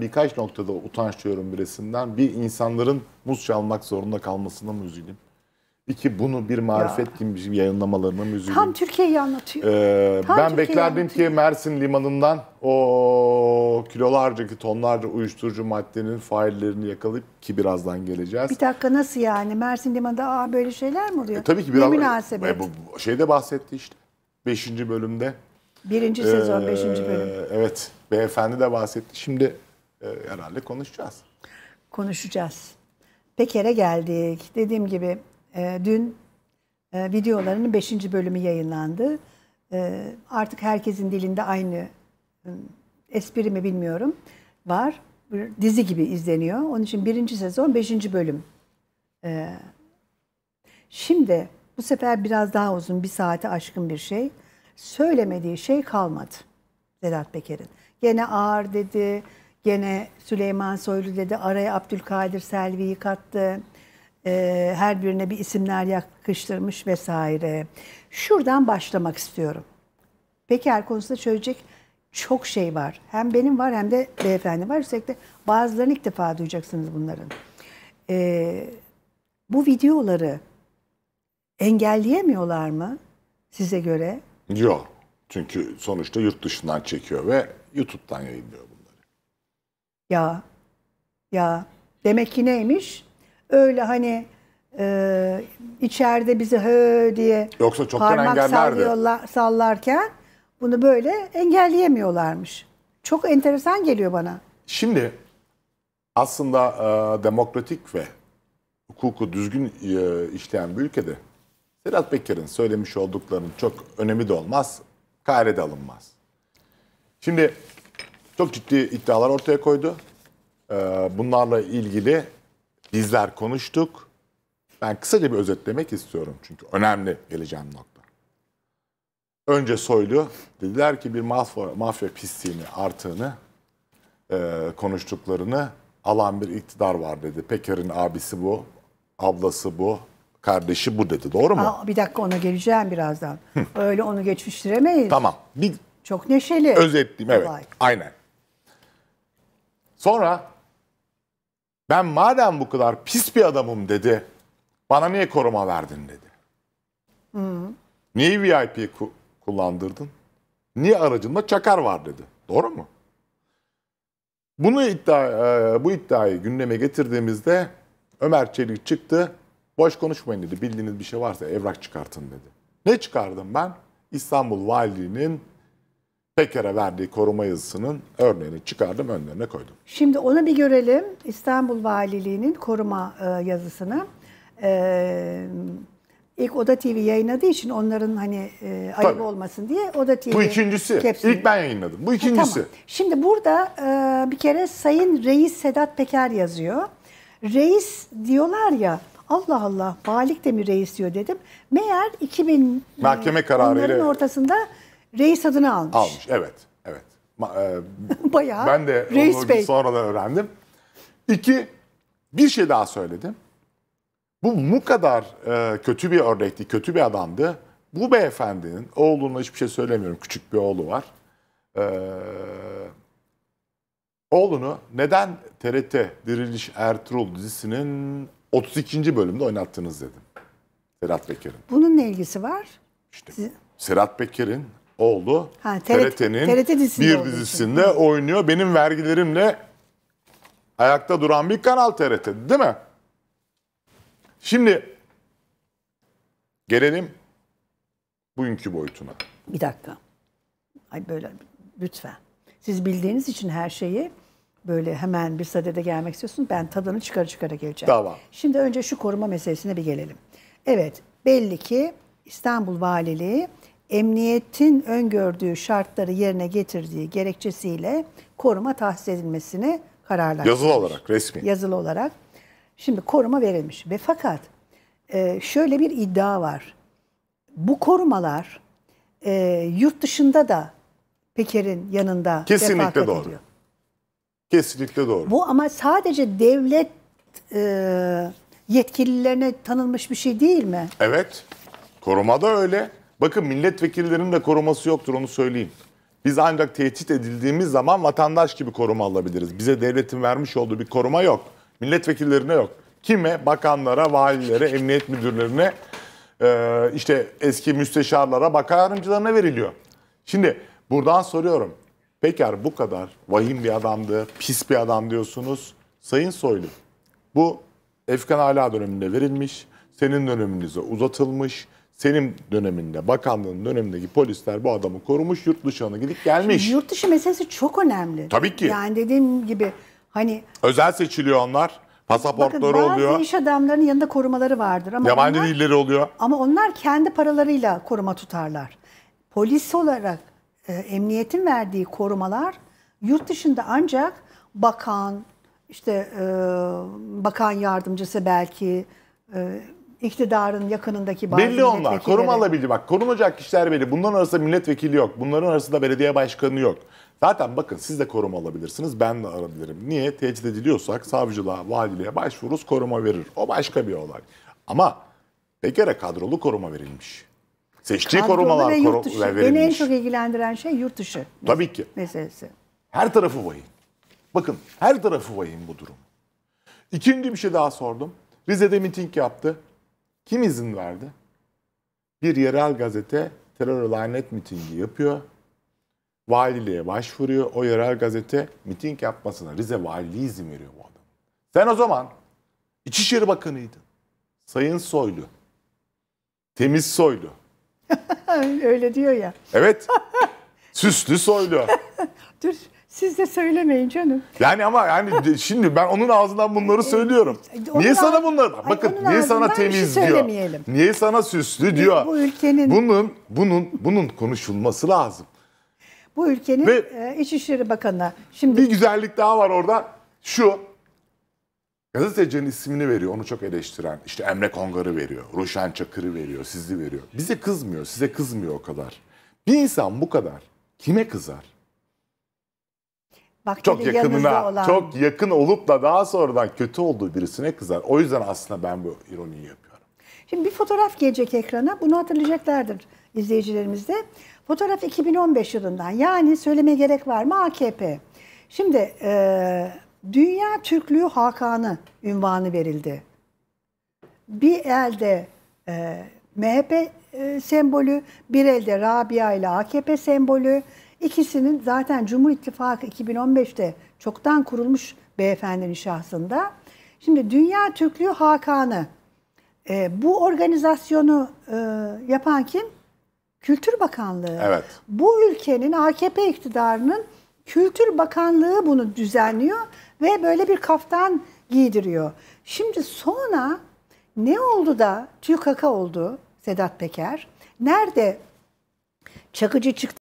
birkaç noktada utanç duyuyorum birisinden. Bir insanların muz çalmak zorunda kalmasına mı üzüldüm? İki bunu bir marifet ya. gibi yayınlamalarına mı üzüldüm? Tam Türkiye'yi anlatıyor. Ee, Tam ben Türkiye'yi beklerdim anlatıyor. ki Mersin limanından o kilolarca ki tonlarca uyuşturucu maddenin faillerini yakalayıp ki birazdan geleceğiz. Bir dakika nasıl yani? Mersin limanında aa böyle şeyler mi oluyor? E, tabii ki biraz. Ne münasebet? E, bu, şeyde bahsetti işte. Beşinci bölümde. Birinci sezon, ee, beşinci bölüm. Evet, beyefendi de bahsetti. Şimdi e, herhalde konuşacağız. Konuşacağız. Peker'e geldik. Dediğim gibi e, dün e, videolarının 5. bölümü yayınlandı. E, artık herkesin dilinde aynı e, espri mi bilmiyorum var. Dizi gibi izleniyor. Onun için birinci sezon 5. bölüm. E, şimdi bu sefer biraz daha uzun bir saate aşkın bir şey. Söylemediği şey kalmadı Sedat Peker'in. Gene ağır dedi Gene Süleyman Soylu dedi araya Abdülkadir Selvi'yi kattı. Ee, her birine bir isimler yakıştırmış vesaire. Şuradan başlamak istiyorum. Peker konusunda söyleyecek çok şey var. Hem benim var hem de beyefendi var. Üstelik de bazılarını ilk defa duyacaksınız bunların. Ee, bu videoları engelleyemiyorlar mı size göre? Yok. Çünkü sonuçta yurt dışından çekiyor ve YouTube'dan yayınlıyor bunu. Ya, ya. Demek ki neymiş? Öyle hani e, içeride bizi hı diye Yoksa parmak sallarken bunu böyle engelleyemiyorlarmış. Çok enteresan geliyor bana. Şimdi aslında e, demokratik ve hukuku düzgün e, işleyen bir ülkede Sedat Peker'in söylemiş olduklarının çok önemi de olmaz, karede alınmaz. Şimdi çok ciddi iddialar ortaya koydu. Ee, bunlarla ilgili bizler konuştuk. Ben kısaca bir özetlemek istiyorum çünkü önemli geleceğim nokta. Önce Soylu dediler ki bir mafya, mafya pisliğini, artığını e, konuştuklarını alan bir iktidar var dedi. Peker'in abisi bu, ablası bu, kardeşi bu dedi. Doğru mu? Aa, bir dakika ona geleceğim birazdan. Öyle onu geçiştiremeyiz. Tamam. Bir Çok neşeli. özetleyeyim evet. Olay. Aynen. Sonra ben madem bu kadar pis bir adamım dedi. Bana niye koruma verdin dedi. Hı. Hmm. Niye VIP ku kullandırdın? Niye aracında çakar var dedi. Doğru mu? Bunu iddia e, bu iddiayı gündeme getirdiğimizde Ömer Çelik çıktı. Boş konuşmayın dedi. Bildiğiniz bir şey varsa evrak çıkartın dedi. Ne çıkardım ben? İstanbul Valiliğinin Peker'e verdiği koruma yazısının örneğini çıkardım, önlerine koydum. Şimdi onu bir görelim. İstanbul Valiliği'nin koruma e, yazısını. Ee, ilk Oda TV yayınladığı için onların hani e, ayıp Tabii. olmasın diye Oda TV... Bu ikincisi. Hepsini... İlk ben yayınladım. Bu ikincisi. Ha, tamam. Şimdi burada e, bir kere Sayın Reis Sedat Peker yazıyor. Reis diyorlar ya Allah Allah valilik de mi reis diyor dedim. Meğer 2000 e, mahkeme kararıyla onların ortasında reis adını almış. Almış evet. Evet. Ma, e, Bayağı ben de reis onu bey. sonradan öğrendim. İki bir şey daha söyledim. Bu bu kadar e, kötü bir örnekti, kötü bir adamdı. Bu beyefendinin oğluna hiçbir şey söylemiyorum. Küçük bir oğlu var. Ee, oğlunu neden TRT Diriliş Ertuğrul dizisinin 32. bölümde oynattınız dedim. Serhat Peker'in. Bunun ne ilgisi var? İşte Serhat Peker'in oldu. ha, TRT'nin TRT bir dizisinde için. oynuyor. Benim vergilerimle ayakta duran bir kanal TRT değil mi? Şimdi gelelim bugünkü boyutuna. Bir dakika. Ay böyle lütfen. Siz bildiğiniz için her şeyi böyle hemen bir sadede gelmek istiyorsunuz. Ben tadını çıkara çıkara geleceğim. Tamam. Şimdi önce şu koruma meselesine bir gelelim. Evet belli ki İstanbul Valiliği emniyetin öngördüğü şartları yerine getirdiği gerekçesiyle koruma tahsis edilmesini kararlaştırmış. Yazılı olarak, resmi. Yazılı olarak. Şimdi koruma verilmiş ve fakat e, şöyle bir iddia var. Bu korumalar e, yurt dışında da Peker'in yanında kesinlikle doğru. Ediyor. Kesinlikle doğru. Bu ama sadece devlet e, yetkililerine tanınmış bir şey değil mi? Evet. Koruma da öyle. Bakın milletvekillerinin de koruması yoktur onu söyleyeyim. Biz ancak tehdit edildiğimiz zaman vatandaş gibi koruma alabiliriz. Bize devletin vermiş olduğu bir koruma yok. Milletvekillerine yok. Kime? Bakanlara, valilere, emniyet müdürlerine, e, işte eski müsteşarlara, bakan yardımcılarına veriliyor. Şimdi buradan soruyorum. Peker bu kadar vahim bir adamdı, pis bir adam diyorsunuz. Sayın Soylu, bu Efkan Ala döneminde verilmiş, senin döneminize uzatılmış senin döneminde, bakanlığın dönemindeki polisler bu adamı korumuş, yurt dışına gidip gelmiş. Şimdi yurt dışı meselesi çok önemli. Tabii ki. Yani dediğim gibi hani... Özel seçiliyor onlar. Pasaportları Bakın oluyor. Bazı iş adamlarının yanında korumaları vardır. Ama Yabancı onlar, dilleri oluyor. Ama onlar kendi paralarıyla koruma tutarlar. Polis olarak e, emniyetin verdiği korumalar yurt dışında ancak bakan, işte e, bakan yardımcısı belki, e, iktidarın yakınındaki bazı Belli onlar. Koruma alabildi. Bak korunacak kişiler belli. Bunların arasında milletvekili yok. Bunların arasında belediye başkanı yok. Zaten bakın siz de koruma alabilirsiniz. Ben de alabilirim. Niye? Tecrit ediliyorsak savcılığa, valiliğe başvururuz koruma verir. O başka bir olay. Ama bir kadrolu koruma verilmiş. Seçtiği kadrolu korumalar ve yurt dışı. verilmiş. Beni en çok ilgilendiren şey yurt dışı. Tabii ki. Meselesi. Her tarafı vahim. Bakın her tarafı vahim bu durum. İkinci bir şey daha sordum. Rize'de miting yaptı. Kim izin verdi? Bir yerel gazete terör lanet mitingi yapıyor. Valiliğe başvuruyor. O yerel gazete miting yapmasına Rize Valiliği izin veriyor bu adam. Sen o zaman İçişleri Bakanı'ydın. Sayın Soylu. Temiz Soylu. Öyle diyor ya. Evet. Süslü Soylu. Dur. Siz de söylemeyin canım. Yani ama yani şimdi ben onun ağzından bunları ee, söylüyorum. E, onun niye sana bunları? Ay, bakın niye sana şey temiz şey diyor. Niye sana süslü diyor. Bu ülkenin bunun bunun bunun konuşulması lazım. Bu ülkenin Ve, e, İçişleri Bakanı'na şimdi bir güzellik daha var orada. Şu gazetecinin ismini veriyor. Onu çok eleştiren. işte Emre Kongar'ı veriyor. Ruşen Çakır'ı veriyor. Sizi veriyor. Bize kızmıyor. Size kızmıyor o kadar. Bir insan bu kadar kime kızar? Bak, çok yakınına, olan... çok yakın olup da daha sonradan kötü olduğu birisine kızar. O yüzden aslında ben bu ironiyi yapıyorum. Şimdi bir fotoğraf gelecek ekrana. Bunu hatırlayacaklardır izleyicilerimiz de. Fotoğraf 2015 yılından. Yani söylemeye gerek var mı AKP? Şimdi e, Dünya Türklüğü Hakanı ünvanı verildi. Bir elde e, MHP e, sembolü, bir elde Rabia ile AKP sembolü, İkisinin zaten Cumhur İttifakı 2015'te çoktan kurulmuş beyefendinin şahsında. Şimdi Dünya Türklüğü Hakanı. E, bu organizasyonu e, yapan kim? Kültür Bakanlığı. Evet. Bu ülkenin AKP iktidarının Kültür Bakanlığı bunu düzenliyor ve böyle bir kaftan giydiriyor. Şimdi sonra ne oldu da tüykaka oldu Sedat Peker? Nerede Çakıcı çıktı?